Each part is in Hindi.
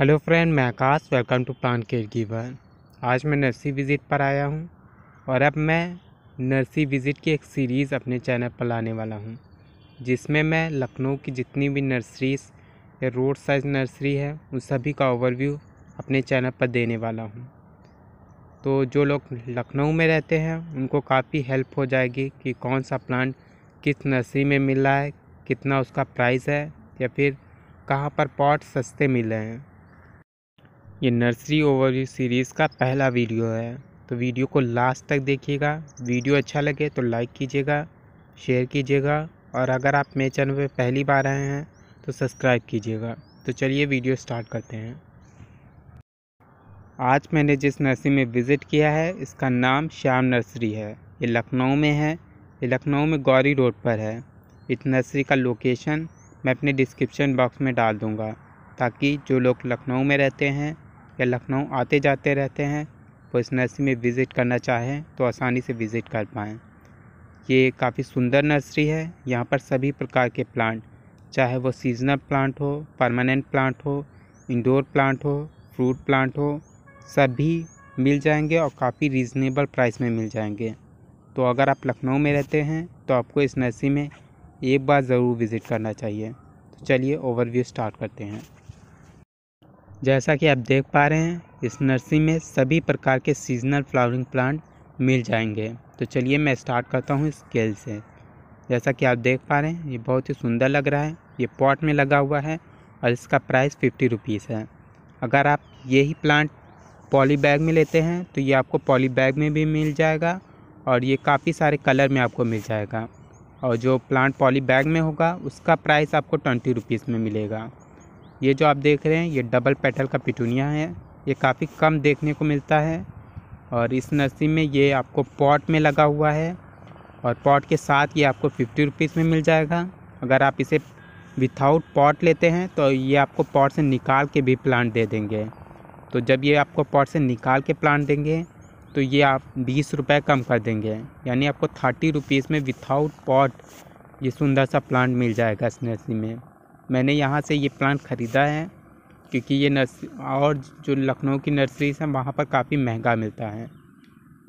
हेलो फ्रेंड मैं Akash welcome to plant care giver आज मैं नर्सरी विज़िट पर आया हूँ और अब मैं नर्सरी विज़िट की एक सीरीज़ अपने चैनल पर लाने वाला हूँ जिसमें मैं लखनऊ की जितनी भी नर्सरीज या रोड साइज नर्सरी है उन सभी का ओवरव्यू अपने चैनल पर देने वाला हूँ तो जो लोग लखनऊ में रहते हैं उनको काफ़ी हेल्प हो जाएगी कि कौन सा प्लांट किस नर्सरी में मिल रहा है कितना उसका प्राइस है या फिर कहाँ पर पॉट सस्ते मिले हैं ये नर्सरी ओवरव्यू सीरीज़ का पहला वीडियो है तो वीडियो को लास्ट तक देखिएगा वीडियो अच्छा लगे तो लाइक कीजिएगा शेयर कीजिएगा और अगर आप मेरे चैनल पर पहली बार आए हैं तो सब्सक्राइब कीजिएगा तो चलिए वीडियो स्टार्ट करते हैं आज मैंने जिस नर्सरी में विज़िट किया है इसका नाम श्याम नर्सरी है ये लखनऊ में है ये लखनऊ में गौरी रोड पर है इस नर्सरी का लोकेशन मैं अपने डिस्क्रिप्शन बॉक्स में डाल दूँगा ताकि जो लोग लखनऊ में रहते हैं या लखनऊ आते जाते रहते हैं इस नर्सरी में विज़िट करना चाहें तो आसानी से विज़िट कर पाएँ ये काफ़ी सुंदर नर्सरी है यहाँ पर सभी प्रकार के प्लांट चाहे वो सीजनल प्लांट हो परमानेंट प्लांट हो इंडोर प्लांट हो फ्रूट प्लांट हो सभी मिल जाएंगे और काफ़ी रीज़नेबल प्राइस में मिल जाएंगे तो अगर आप लखनऊ में रहते हैं तो आपको इस नर्सरी में एक बार ज़रूर विज़िट करना चाहिए तो चलिए ओवरव्यू स्टार्ट करते हैं जैसा कि आप देख पा रहे हैं इस नर्सरी में सभी प्रकार के सीजनल फ्लावरिंग प्लांट मिल जाएंगे तो चलिए मैं स्टार्ट करता हूँ स्केल से जैसा कि आप देख पा रहे हैं ये बहुत ही सुंदर लग रहा है ये पॉट में लगा हुआ है और इसका प्राइस फिफ्टी रुपीज़ है अगर आप यही प्लांट पॉली बैग में लेते हैं तो ये आपको पॉली बैग में भी मिल जाएगा और ये काफ़ी सारे कलर में आपको मिल जाएगा और जो प्लांट पॉली बैग में होगा उसका प्राइस आपको ट्वेंटी रुपीज़ में मिलेगा ये जो आप देख रहे हैं ये डबल पेटल का पिटूनिया है ये काफ़ी कम देखने को मिलता है और इस नर्सरी में ये आपको पॉट में लगा हुआ है और पॉट के साथ ये आपको फिफ्टी रुपीज़ में मिल जाएगा अगर आप इसे विथआउट पॉट लेते हैं तो ये आपको पॉट से निकाल के भी प्लांट दे देंगे तो जब ये आपको पॉट से निकाल के प्लांट देंगे तो ये आप बीस रुपये कम कर देंगे यानी आपको थर्टी रुपीज़ में विथआउट पॉट ये सुंदर सा प्लांट मिल जाएगा इस नर्सरी में मैंने यहाँ से ये प्लांट ख़रीदा है क्योंकि ये नर्सरी और जो लखनऊ की नर्सरीज हैं वहाँ पर काफ़ी महंगा मिलता है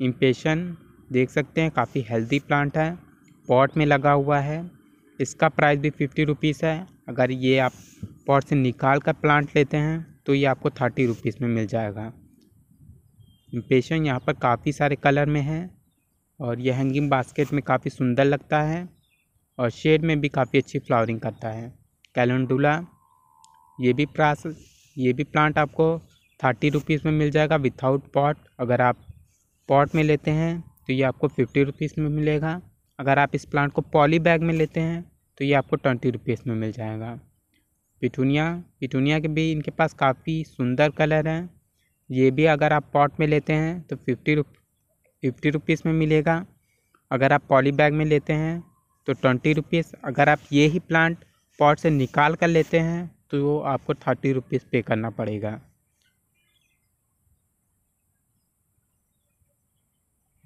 इम्पेशन देख सकते हैं काफ़ी हेल्दी प्लांट है पॉट में लगा हुआ है इसका प्राइस भी फिफ्टी रुपीज़ है अगर ये आप पॉट से निकाल कर प्लांट लेते हैं तो ये आपको थर्टी रुपीज़ में मिल जाएगा इम्पेशन यहाँ पर काफ़ी सारे कलर में है और यह हैंगिंग बास्केट में काफ़ी सुंदर लगता है और शेड में भी काफ़ी अच्छी फ्लावरिंग करता है कैलेंडुला ये भी प्रास ये भी प्लांट आपको थर्टी रुपीज़ में मिल जाएगा विथआउट पॉट अगर आप पॉट में लेते हैं तो ये आपको फिफ्टी रुपीज़ में मिलेगा अगर आप इस प्लांट को पॉली बैग में लेते हैं तो ये आपको ट्वेंटी रुपीज़ में मिल जाएगा पिटूनिया पिटूनिया के भी इनके पास काफ़ी सुंदर कलर हैं ये भी अगर आप पॉट में लेते हैं तो फिफ्टी रुप फिफ्टी रुपीज़ में मिलेगा अगर आप पॉली बैग में लेते हैं तो ट्वेंटी रुपीज़ अगर आप ये ही प्लांट पॉट से निकाल कर लेते हैं तो वो आपको थर्टी रुपीज़ पे करना पड़ेगा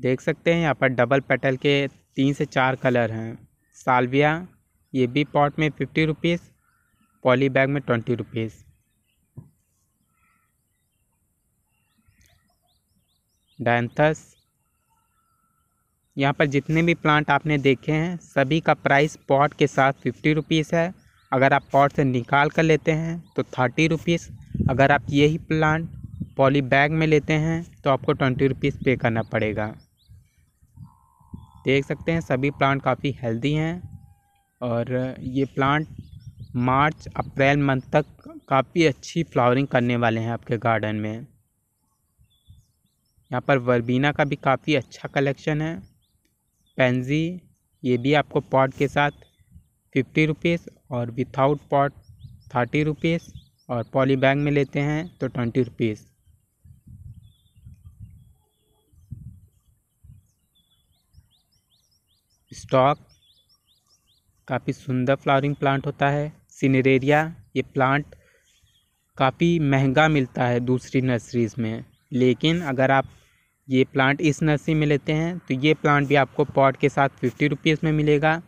देख सकते हैं यहाँ पर डबल पेटल के तीन से चार कलर हैं सालविया ये भी पॉट में फिफ्टी रुपीज़ पॉली बैग में ट्वेंटी रुपीज़ डैंथस यहाँ पर जितने भी प्लांट आपने देखे हैं सभी का प्राइस पॉट के साथ फिफ्टी रुपीज़ है अगर आप पॉट से निकाल कर लेते हैं तो थर्टी रुपीज़ अगर आप यही प्लांट पॉली बैग में लेते हैं तो आपको ट्वेंटी रुपीज़ पे करना पड़ेगा देख सकते हैं सभी प्लांट काफ़ी हेल्दी हैं और ये प्लांट मार्च अप्रैल मंथ तक काफ़ी अच्छी फ्लावरिंग करने वाले हैं आपके गार्डन में यहाँ पर वर्बीना का भी काफ़ी अच्छा कलेक्शन है पेंजी ये भी आपको पॉट के साथ फिफ्टी रुपीज़ और विथआउट पॉट थर्टी रुपीज़ और पॉली बैग में लेते हैं तो ट्वेंटी रुपीज़ स्टॉक काफ़ी सुंदर फ्लावरिंग प्लांट होता है सिनेरेरिया ये प्लांट काफ़ी महंगा मिलता है दूसरी नर्सरीज़ में लेकिन अगर आप ये प्लांट इस नर्सरी में लेते हैं तो ये प्लांट भी आपको पॉट के साथ फिफ्टी रुपीज़ में मिलेगा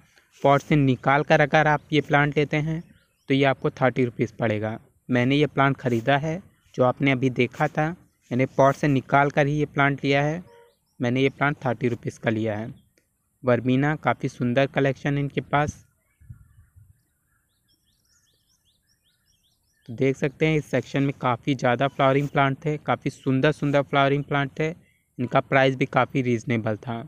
पॉट से निकाल कर अगर आप ये प्लांट लेते हैं तो ये आपको थर्टी रुपीज़ पड़ेगा मैंने ये प्लांट ख़रीदा है जो आपने अभी देखा था मैंने पॉट से निकाल कर ही ये प्लांट लिया है मैंने ये प्लांट थर्टी रुपीज़ का लिया है वर्मीना काफ़ी सुंदर कलेक्शन है इनके पास तो देख सकते हैं इस सेक्शन में काफ़ी ज़्यादा फ्लावरिंग प्लांट थे काफ़ी सुंदर सुंदर फ्लावरिंग प्लांट थे इनका प्राइस भी काफ़ी रीज़नेबल था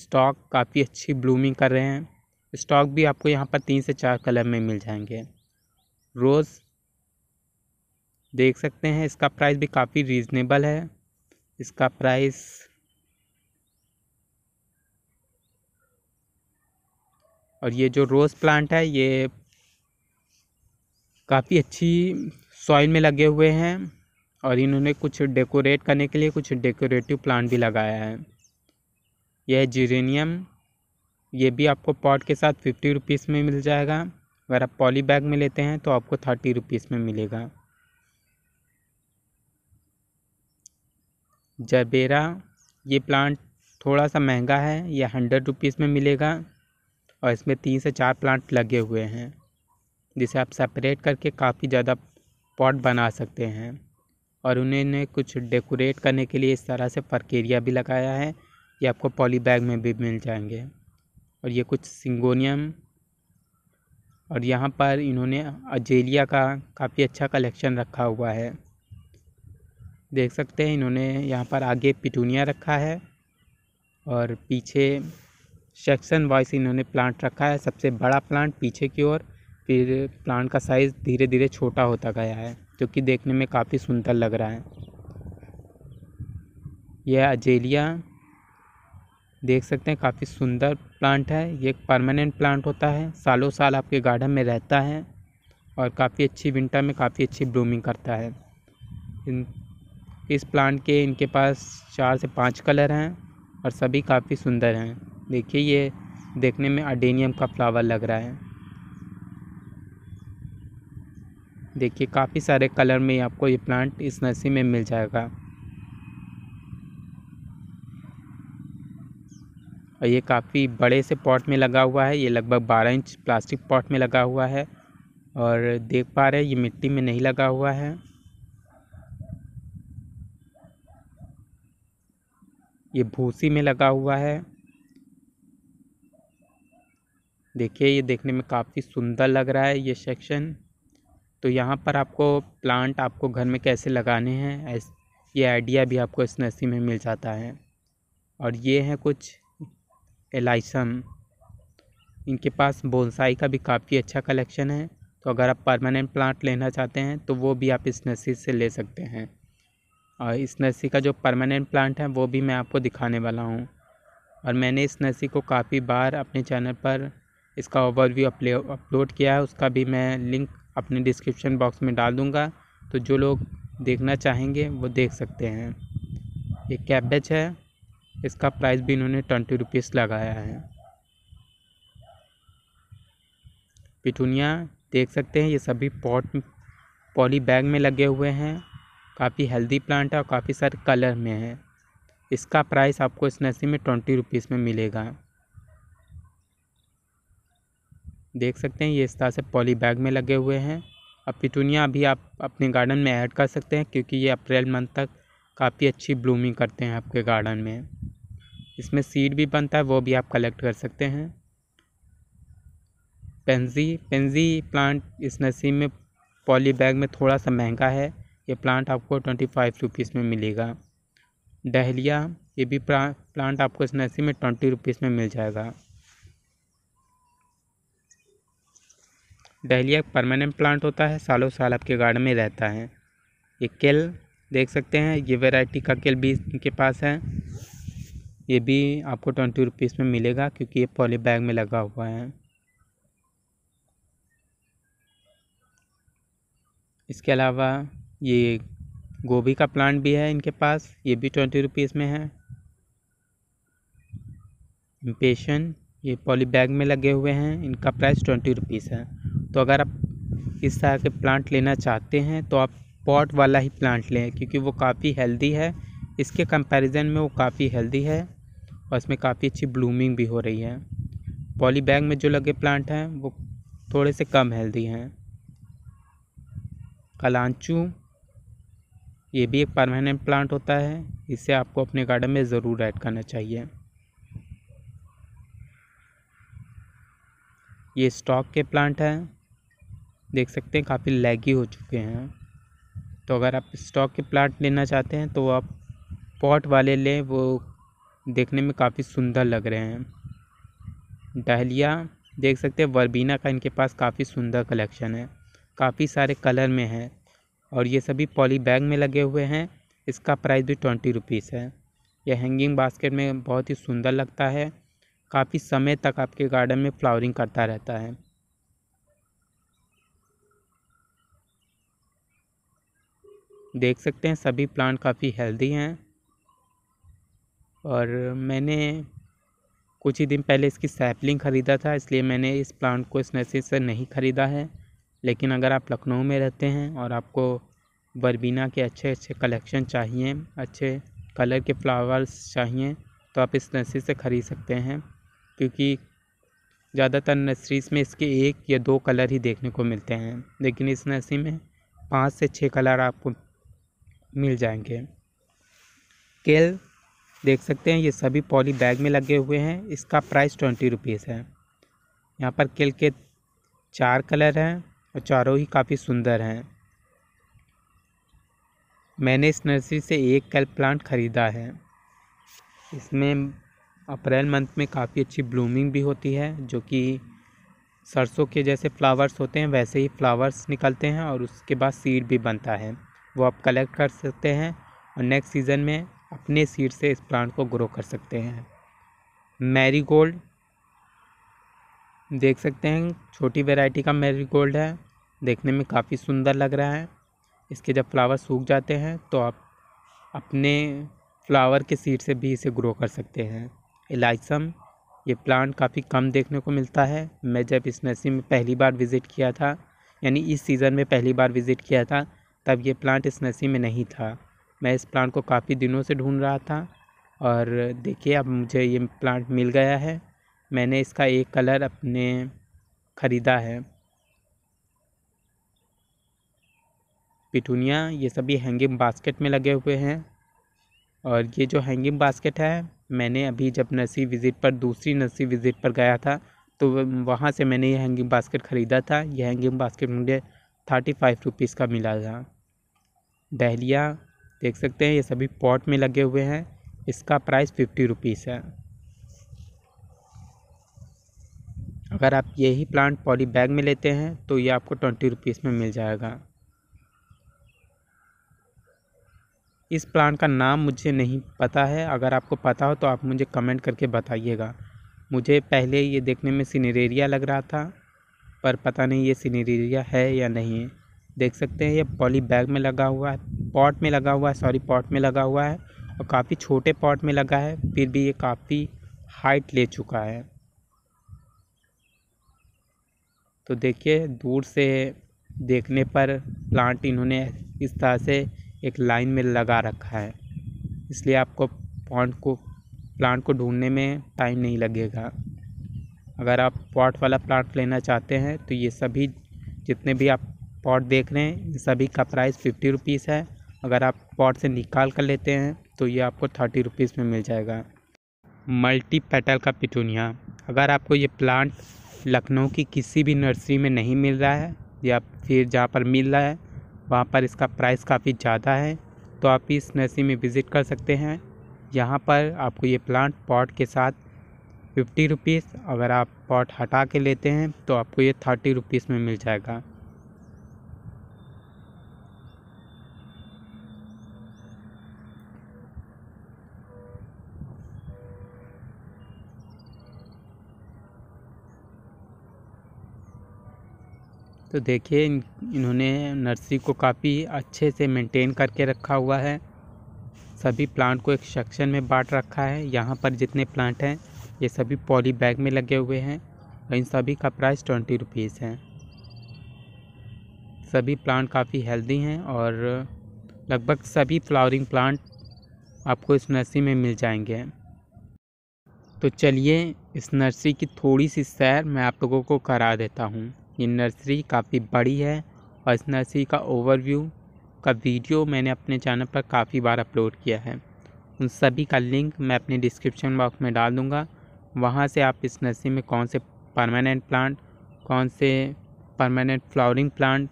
स्टॉक काफ़ी अच्छी ब्लूमिंग कर रहे हैं स्टॉक भी आपको यहाँ पर तीन से चार कलर में मिल जाएंगे रोज़ देख सकते हैं इसका प्राइस भी काफ़ी रीज़नेबल है इसका प्राइस और ये जो रोज़ प्लांट है ये काफ़ी अच्छी सॉइल में लगे हुए हैं और इन्होंने कुछ डेकोरेट करने के लिए कुछ डेकोरेटिव प्लांट भी लगाया है यह जीरेनियम ये भी आपको पॉट के साथ फिफ्टी रुपीज़ में मिल जाएगा अगर आप पॉली बैग में लेते हैं तो आपको थर्टी रुपीज़ में मिलेगा जबेरा ये प्लांट थोड़ा सा महंगा है यह हंड्रेड रुपीज़ में मिलेगा और इसमें तीन से चार प्लांट लगे हुए हैं जिसे आप सेपरेट करके काफ़ी ज़्यादा पॉट बना सकते हैं और उन्होंने कुछ डेकोरेट करने के लिए इस तरह से प्रक्रिया भी लगाया है ये आपको पॉली बैग में भी मिल जाएंगे और ये कुछ सिंगोनियम और यहाँ पर इन्होंने अजेलिया का काफ़ी अच्छा कलेक्शन रखा हुआ है देख सकते हैं इन्होंने यहाँ पर आगे पिटूनिया रखा है और पीछे सेक्शन वाइज इन्होंने प्लांट रखा है सबसे बड़ा प्लांट पीछे की ओर फिर प्लांट का साइज़ धीरे धीरे छोटा होता गया है जो कि देखने में काफ़ी सुंदर लग रहा है यह अजेलिया देख सकते हैं काफ़ी सुंदर प्लांट है ये एक परमानेंट प्लांट होता है सालों साल आपके गार्डन में रहता है और काफ़ी अच्छी विंटर में काफ़ी अच्छी ब्लूमिंग करता है इन इस प्लांट के इनके पास चार से पाँच कलर हैं और सभी काफ़ी सुंदर हैं देखिए ये देखने में अडेनियम का फ्लावर लग रहा है देखिए काफ़ी सारे कलर में आपको ये प्लांट इस नर्सरी में मिल जाएगा और ये काफ़ी बड़े से पॉट में लगा हुआ है ये लगभग 12 इंच प्लास्टिक पॉट में लगा हुआ है और देख पा रहे हैं ये मिट्टी में नहीं लगा हुआ है ये भूसी में लगा हुआ है देखिए ये देखने में काफ़ी सुंदर लग रहा है ये सेक्शन तो यहाँ पर आपको प्लांट आपको घर में कैसे लगाने हैं ये आइडिया भी आपको इस नर्सरी में मिल जाता है और ये हैं कुछ एलाइसम इनके पास बोनसाई का भी काफ़ी अच्छा कलेक्शन है तो अगर आप परमानेंट प्लांट लेना चाहते हैं तो वो भी आप इस नर्सरी से ले सकते हैं और इस नर्सरी का जो परमानेंट प्लांट है वो भी मैं आपको दिखाने वाला हूँ और मैंने इस नर्सरी को काफ़ी बार अपने चैनल पर इसका ओवरव्यू अपलोड किया है उसका भी मैं लिंक अपने डिस्क्रिप्शन बॉक्स में डाल दूँगा तो जो लोग देखना चाहेंगे वो देख सकते हैं ये कैबेज है इसका प्राइस भी इन्होंने ट्वेंटी रुपीज़ लगाया है पिटूनिया देख सकते हैं ये सभी पॉट पॉली बैग में लगे हुए हैं काफ़ी हेल्दी प्लांट है और काफ़ी सारे कलर में है इसका प्राइस आपको इस नर्सरी में ट्वेंटी रुपीज़ में मिलेगा देख सकते हैं ये इस तरह से पॉली बैग में लगे हुए हैं अब पिटूनिया अभी आप अपने गार्डन में ऐड कर सकते हैं क्योंकि ये अप्रैल मंथ तक काफ़ी अच्छी ब्लूमिंग करते हैं आपके गार्डन में इसमें सीड भी बनता है वो भी आप कलेक्ट कर सकते हैं पेंजी पेंजी प्लांट इस नसीब में पॉली बैग में थोड़ा सा महंगा है ये प्लांट आपको ट्वेंटी फाइव रुपीज़ में मिलेगा डहलिया ये भी प्लांट आपको इस नसीब में ट्वेंटी रुपीज़ में मिल जाएगा डहलिया परमानेंट प्लांट होता है सालों साल आपके गार्डन में रहता है ये केल देख सकते हैं ये वैरायटी का केल भी इनके पास है ये भी आपको ट्वेंटी रुपीज़ में मिलेगा क्योंकि ये पॉली बैग में लगा हुआ है इसके अलावा ये गोभी का प्लांट भी है इनके पास ये भी ट्वेंटी रुपीज़ में है इम्पेशन ये पॉली बैग में लगे हुए हैं इनका प्राइस ट्वेंटी रुपीज़ है तो अगर आप इस तरह के प्लांट लेना चाहते हैं तो आप पॉट वाला ही प्लांट लें क्योंकि वो काफ़ी हेल्दी है इसके कंपैरिजन में वो काफ़ी हेल्दी है और इसमें काफ़ी अच्छी ब्लूमिंग भी हो रही है पॉली बैग में जो लगे प्लांट हैं वो थोड़े से कम हेल्दी हैं कलांचू ये भी एक परमानेंट प्लांट होता है इसे आपको अपने गार्डन में ज़रूर ऐड करना चाहिए ये स्टॉक के प्लांट हैं देख सकते हैं काफ़ी लैगी हो चुके हैं तो अगर आप स्टॉक के प्लांट लेना चाहते हैं तो आप पॉट वाले लें वो देखने में काफ़ी सुंदर लग रहे हैं डहलिया देख सकते हैं वर्बीना का इनके पास काफ़ी सुंदर कलेक्शन है काफ़ी सारे कलर में है और ये सभी पॉली बैग में लगे हुए हैं इसका प्राइस भी ट्वेंटी रुपीज़ है यह हैंगिंग बास्केट में बहुत ही सुंदर लगता है काफ़ी समय तक आपके गार्डन में फ्लावरिंग करता रहता है देख सकते हैं सभी प्लांट काफ़ी हेल्दी हैं और मैंने कुछ ही दिन पहले इसकी सैपलिंग ख़रीदा था इसलिए मैंने इस प्लांट को इस नर्सरी से नहीं ख़रीदा है लेकिन अगर आप लखनऊ में रहते हैं और आपको बरबीना के अच्छे अच्छे कलेक्शन चाहिए अच्छे कलर के फ्लावर्स चाहिए तो आप इस नर्सरी से ख़रीद सकते हैं क्योंकि ज़्यादातर नर्सरीज़ में इसके एक या दो कलर ही देखने को मिलते हैं लेकिन इस नर्सरी में पाँच से छः कलर आपको मिल जाएंगे केल देख सकते हैं ये सभी पॉली बैग में लगे हुए हैं इसका प्राइस ट्वेंटी रुपीज़ है यहाँ पर केल के चार कलर हैं और चारों ही काफ़ी सुंदर हैं मैंने इस नर्सरी से एक केल प्लांट ख़रीदा है इसमें अप्रैल मंथ में काफ़ी अच्छी ब्लूमिंग भी होती है जो कि सरसों के जैसे फ्लावर्स होते हैं वैसे ही फ्लावर्स निकलते हैं और उसके बाद सीड भी बनता है वो आप कलेक्ट कर सकते हैं और नेक्स्ट सीज़न में अपने सीड से इस प्लांट को ग्रो कर सकते हैं मैरीगोल्ड देख सकते हैं छोटी वैरायटी का मैरीगोल्ड है देखने में काफ़ी सुंदर लग रहा है इसके जब फ्लावर सूख जाते हैं तो आप अपने फ्लावर के सीड से भी इसे ग्रो कर सकते हैं इलाइसम ये प्लांट काफ़ी कम देखने को मिलता है मैं जब इस नर्सरी में पहली बार विज़िट किया था यानी इस सीज़न में पहली बार विज़िट किया था तब ये प्लांट इस नर्सरी में नहीं था मैं इस प्लांट को काफ़ी दिनों से ढूंढ रहा था और देखिए अब मुझे ये प्लांट मिल गया है मैंने इसका एक कलर अपने ख़रीदा है पिटूनिया ये सभी हैंगिंग बास्केट में लगे हुए हैं और ये जो हैंगिंग बास्केट है मैंने अभी जब नर्सरी विज़िट पर दूसरी नर्सरी विज़िट पर गया था तो वहाँ से मैंने ये हैंगिंग बास्केट ख़रीदा था ये हैंगिंग बास्केट मुझे थर्टी फाइव रुपीज़ का मिला था डहलिया देख सकते हैं ये सभी पॉट में लगे हुए हैं इसका प्राइस फिफ्टी रुपीज़ है अगर आप यही प्लांट पॉली बैग में लेते हैं तो ये आपको ट्वेंटी रुपीज़ में मिल जाएगा इस प्लांट का नाम मुझे नहीं पता है अगर आपको पता हो तो आप मुझे कमेंट करके बताइएगा मुझे पहले ये देखने में सीनेरिया लग रहा था पर पता नहीं ये सीनेरिया है या नहीं देख सकते हैं ये पॉली बैग में लगा हुआ है पॉट में लगा हुआ है सॉरी पॉट में लगा हुआ है और काफ़ी छोटे पॉट में लगा है फिर भी ये काफ़ी हाइट ले चुका है तो देखिए दूर से देखने पर प्लांट इन्होंने इस तरह से एक लाइन में लगा रखा है इसलिए आपको पॉन्ट को प्लांट को ढूंढने में टाइम नहीं लगेगा अगर आप पॉट वाला प्लांट लेना चाहते हैं तो ये सभी जितने भी आप पॉट देख रहे हैं सभी का प्राइस फिफ्टी रुपीज़ है अगर आप पॉट से निकाल कर लेते हैं तो ये आपको थर्टी रुपीज़ में मिल जाएगा मल्टी पेटल का पिटूनिया अगर आपको ये प्लांट लखनऊ की किसी भी नर्सरी में नहीं मिल रहा है या फिर जहाँ पर मिल रहा है वहाँ पर इसका प्राइस काफ़ी ज़्यादा है तो आप इस नर्सरी में विज़िट कर सकते हैं यहाँ पर आपको ये प्लांट पॉट के साथ फिफ्टी रुपीज़ अगर आप पॉट हटा के लेते हैं तो आपको ये थर्टी रुपीज़ में मिल जाएगा तो देखिए इन, इन्होंने नर्सरी को काफ़ी अच्छे से मेंटेन करके रखा हुआ है सभी प्लांट को एक सेक्शन में बांट रखा है यहाँ पर जितने प्लांट हैं ये सभी पॉली बैग में लगे हुए हैं और इन सभी का प्राइस ट्वेंटी रुपीज़ है सभी प्लांट काफ़ी हेल्दी हैं और लगभग सभी फ्लावरिंग प्लांट आपको इस नर्सरी में मिल जाएंगे तो चलिए इस नर्सरी की थोड़ी सी सैर मैं आप लोगों को करा देता हूँ ये नर्सरी काफ़ी बड़ी है और इस नर्सरी का ओवरव्यू का वीडियो मैंने अपने चैनल पर काफ़ी बार अपलोड किया है उन सभी का लिंक मैं अपने डिस्क्रिप्शन बॉक्स में डाल दूँगा वहाँ से आप इस नर्सरी में कौन से परमानेंट प्लांट कौन से permanent flowering plant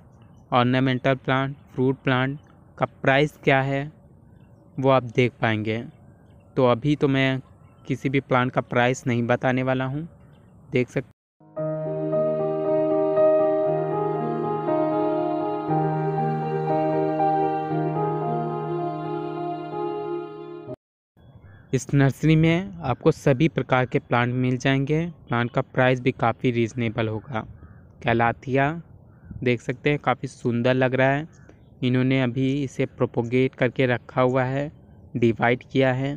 ornamental plant fruit plant का प्राइस क्या है वो आप देख पाएंगे तो अभी तो मैं किसी भी प्लांट का प्राइस नहीं बताने वाला हूँ देख सकते इस नर्सरी में आपको सभी प्रकार के प्लांट मिल जाएंगे प्लांट का प्राइस भी काफ़ी रीज़नेबल होगा कैलाथिया देख सकते हैं काफ़ी सुंदर लग रहा है इन्होंने अभी इसे प्रोपोगेट करके रखा हुआ है डिवाइड किया है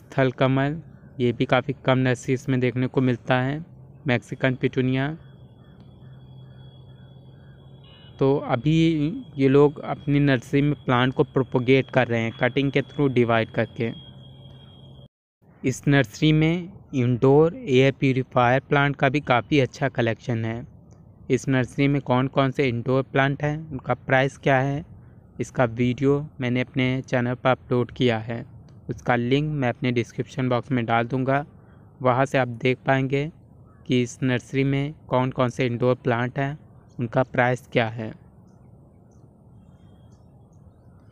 स्थल कमल ये भी काफ़ी कम नर्सरीज में देखने को मिलता है मैक्सिकन पिटूनिया तो अभी ये लोग अपनी नर्सरी में प्लांट को प्रोपोगेट कर रहे हैं कटिंग के थ्रू डिवाइड करके इस नर्सरी में इंडोर एयर प्योरीफायर प्लांट का भी काफ़ी अच्छा कलेक्शन है इस नर्सरी में कौन कौन से इंडोर प्लांट हैं उनका प्राइस क्या है इसका वीडियो मैंने अपने चैनल पर अपलोड किया है उसका लिंक मैं अपने डिस्क्रिप्शन बॉक्स में डाल दूँगा वहाँ से आप देख पाएंगे कि इस नर्सरी में कौन कौन से इंडोर प्लांट हैं उनका प्राइस क्या है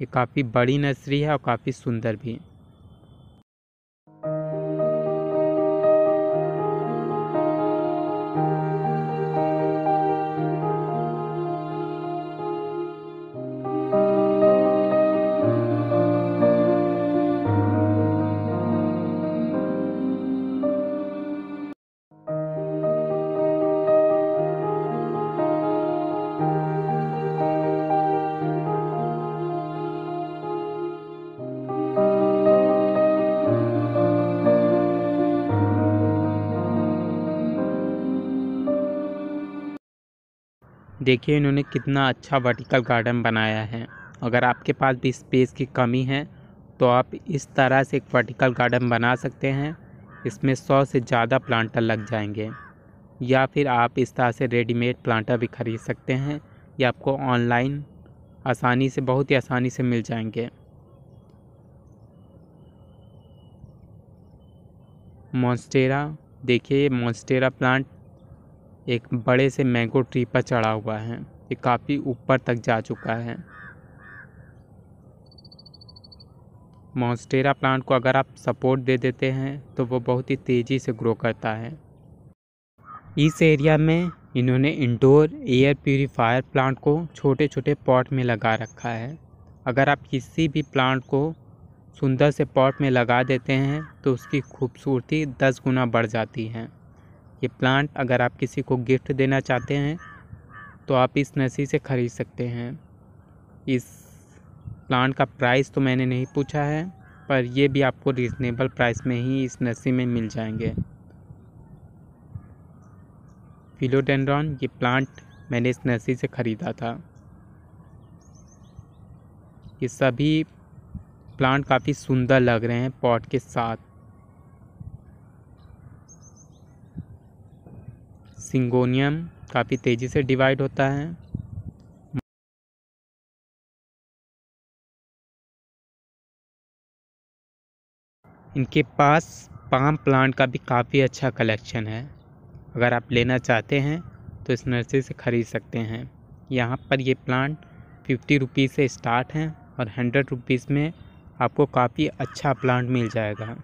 ये काफ़ी बड़ी नर्सरी है और काफ़ी सुंदर भी देखिए इन्होंने कितना अच्छा वर्टिकल गार्डन बनाया है अगर आपके पास भी स्पेस की कमी है तो आप इस तरह से एक वर्टिकल गार्डन बना सकते हैं इसमें सौ से ज़्यादा प्लांटर लग जाएंगे या फिर आप इस तरह से रेडीमेड प्लांटर भी खरीद सकते हैं या आपको ऑनलाइन आसानी से बहुत ही आसानी से मिल जाएंगे मॉन्स्टेरा देखिए मॉन्स्टेरा प्लांट एक बड़े से मैंगो ट्री पर चढ़ा हुआ है ये काफ़ी ऊपर तक जा चुका है मॉन्स्टेरा प्लांट को अगर आप सपोर्ट दे देते हैं तो वो बहुत ही तेज़ी से ग्रो करता है इस एरिया में इन्होंने इंडोर एयर प्योरीफायर प्लांट को छोटे छोटे पॉट में लगा रखा है अगर आप किसी भी प्लांट को सुंदर से पॉट में लगा देते हैं तो उसकी खूबसूरती दस गुना बढ़ जाती है ये प्लांट अगर आप किसी को गिफ्ट देना चाहते हैं तो आप इस नर्सरी से ख़रीद सकते हैं इस प्लांट का प्राइस तो मैंने नहीं पूछा है पर यह भी आपको रिजनेबल प्राइस में ही इस नर्सरी में मिल जाएंगे फिलोडेंड्रॉन ये प्लांट मैंने इस नर्सरी से ख़रीदा था ये सभी प्लांट काफ़ी सुंदर लग रहे हैं पॉट के साथ सिंगोनियम काफ़ी तेज़ी से डिवाइड होता है इनके पास पाम प्लांट का भी काफ़ी अच्छा कलेक्शन है अगर आप लेना चाहते हैं तो इस नर्सरी से ख़रीद सकते हैं यहाँ पर ये प्लांट फिफ्टी रुपीज़ से स्टार्ट हैं और हंड्रेड रुपीज़ में आपको काफ़ी अच्छा प्लांट मिल जाएगा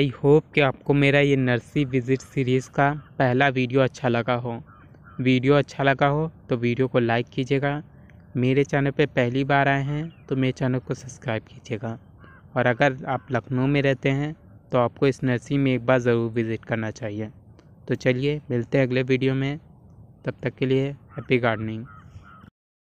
आई होप कि आपको मेरा ये नर्सरी विज़िट सीरीज़ का पहला वीडियो अच्छा लगा हो वीडियो अच्छा लगा हो तो वीडियो को लाइक कीजिएगा मेरे चैनल पे पहली बार आए हैं तो मेरे चैनल को सब्सक्राइब कीजिएगा और अगर आप लखनऊ में रहते हैं तो आपको इस नर्सरी में एक बार ज़रूर विज़िट करना चाहिए तो चलिए मिलते हैं अगले वीडियो में तब तक के लिए हैप्पी गार्डनिंग